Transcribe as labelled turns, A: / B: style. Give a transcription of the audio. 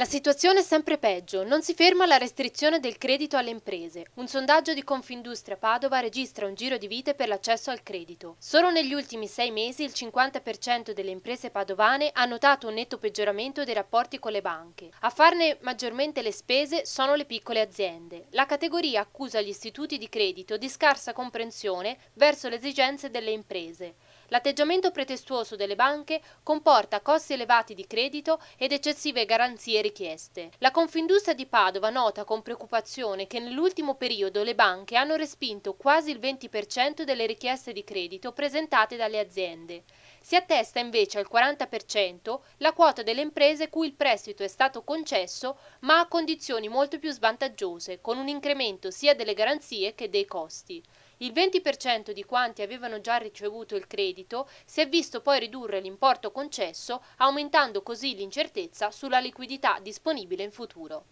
A: La situazione è sempre peggio, non si ferma la restrizione del credito alle imprese. Un sondaggio di Confindustria Padova registra un giro di vite per l'accesso al credito. Solo negli ultimi sei mesi il 50% delle imprese padovane ha notato un netto peggioramento dei rapporti con le banche. A farne maggiormente le spese sono le piccole aziende. La categoria accusa gli istituti di credito di scarsa comprensione verso le esigenze delle imprese. L'atteggiamento pretestuoso delle banche comporta costi elevati di credito ed eccessive garanzie richieste. La Confindustria di Padova nota con preoccupazione che nell'ultimo periodo le banche hanno respinto quasi il 20% delle richieste di credito presentate dalle aziende. Si attesta invece al 40% la quota delle imprese cui il prestito è stato concesso ma a condizioni molto più svantaggiose, con un incremento sia delle garanzie che dei costi. Il 20% di quanti avevano già ricevuto il credito si è visto poi ridurre l'importo concesso, aumentando così l'incertezza sulla liquidità disponibile in futuro.